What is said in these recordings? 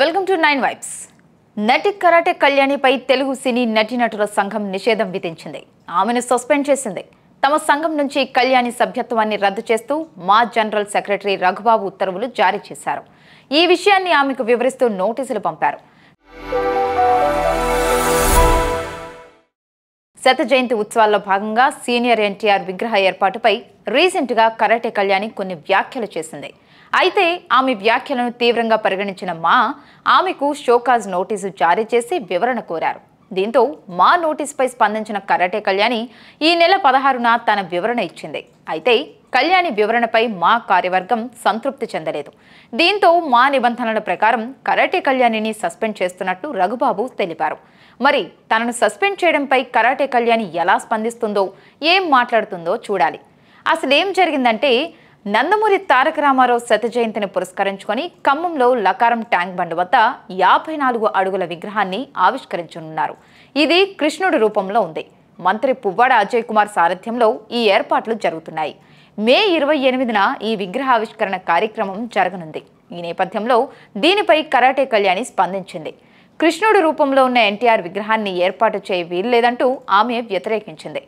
welcome to nine vibes నటి karate కళ్యాణిపై తెలుగు సినీ నటీనటుల సంఘం నిషేధం విధించింది ఆమెను సస్పెండ్ చేసింది తమ సంఘం నుంచి కళ్యాణి సభ్యత్వాన్ని రద్దు చేస్తూ మా జనరల్ సెక్రటరీ రఘుబాబు ఉత్తర్వులు జారీ చేశారు ఈ విషయాన్ని ఆమెకు వివరిస్తూ నోటీసులు పంపారు శత జయంతి ఉత్సవాల్లో భాగంగా సీనియర్ ఎన్టీఆర్ విగ్రహ ఏర్పాటుపై రీసెంట్గా కరాటే కళ్యాణి కొన్ని వ్యాఖ్యలు చేసింది అయితే ఆమె వ్యాఖ్యలను తీవ్రంగా పరిగణించిన మా ఆమెకు షోకాజ్ నోటీసు జారీ చేసి వివరణ కోరారు దీంతో మా నోటీస్పై స్పందించిన కరాటే కళ్యాణి ఈ నెల పదహారున తన వివరణ ఇచ్చింది అయితే కళ్యాణి వివరణపై మా కార్యవర్గం సంతృప్తి చెందలేదు దీంతో మా నిబంధనల ప్రకారం కరాటే కళ్యాణిని సస్పెండ్ చేస్తున్నట్టు రఘుబాబు తెలిపారు మరి తనను సస్పెండ్ చేయడంపై కరాటే కళ్యాణి ఎలా స్పందిస్తుందో ఏం మాట్లాడుతుందో చూడాలి అసలేం జరిగిందంటే నందమూరి తారక రామారావు శత జయంతిని పురస్కరించుకొని ఖమ్మంలో లకారం ట్యాంక్ బండ్ వద్ద యాభై నాలుగు అడుగుల విగ్రహాన్ని ఆవిష్కరించనున్నారు ఇది కృష్ణుడి రూపంలో ఉంది మంత్రి పువ్వాడ అజయ్ కుమార్ సారథ్యంలో ఈ ఏర్పాట్లు జరుగుతున్నాయి మే ఇరవై ఎనిమిదిన ఈ విగ్రహావిష్కరణ కార్యక్రమం జరగనుంది ఈ నేపథ్యంలో దీనిపై కరాటే కళ్యాణి స్పందించింది కృష్ణుడి రూపంలో ఉన్న ఎన్టీఆర్ విగ్రహాన్ని ఏర్పాటు చేయ వీల్లేదంటూ ఆమె వ్యతిరేకించింది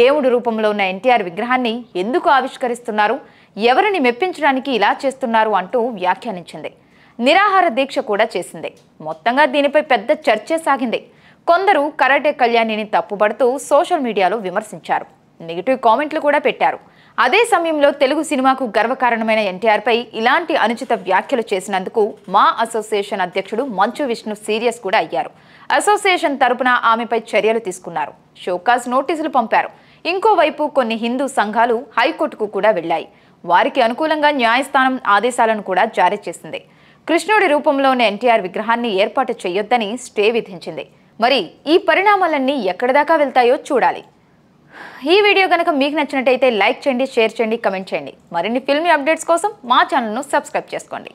దేవుడి రూపంలో ఉన్న ఎన్టీఆర్ విగ్రహాన్ని ఎందుకు ఆవిష్కరిస్తున్నారు ఎవరిని మెప్పించడానికి ఇలా చేస్తున్నారు అంటూ వ్యాఖ్యానించింది నిరాహార దీక్ష కూడా చేసింది మొత్తంగా దీనిపై పెద్ద చర్చే సాగింది కొందరు కరాటే కళ్యాణిని తప్పుబడుతూ సోషల్ మీడియాలో విమర్శించారు నెగిటివ్ కామెంట్లు కూడా పెట్టారు అదే సమయంలో తెలుగు సినిమాకు గర్వకారణమైన ఎన్టీఆర్పై ఇలాంటి అనుచిత వ్యాఖ్యలు చేసినందుకు మా అసోసియేషన్ అధ్యక్షుడు మంచు విష్ణు సీరియస్ కూడా అయ్యారు అసోసియేషన్ తరపున ఆమెపై చర్యలు తీసుకున్నారు షోకాస్ నోటీసులు పంపారు ఇంకోవైపు కొన్ని హిందూ సంఘాలు హైకోర్టుకు కూడా వెళ్లాయి వారికి అనుకూలంగా న్యాయస్థానం ఆదేశాలను కూడా జారీ చేసింది కృష్ణుడి రూపంలోని ఎన్టీఆర్ విగ్రహాన్ని ఏర్పాటు చేయొద్దని స్టే విధించింది మరి ఈ పరిణామాలన్నీ ఎక్కడిదాకా వెళ్తాయో చూడాలి ఈ వీడియో కనుక మీకు నచ్చినట్టయితే లైక్ చేయండి షేర్ చేయండి కమెంట్ చేయండి మరిన్ని ఫిల్మీ అప్డేట్స్ కోసం మా ఛానల్ను సబ్స్క్రైబ్ చేసుకోండి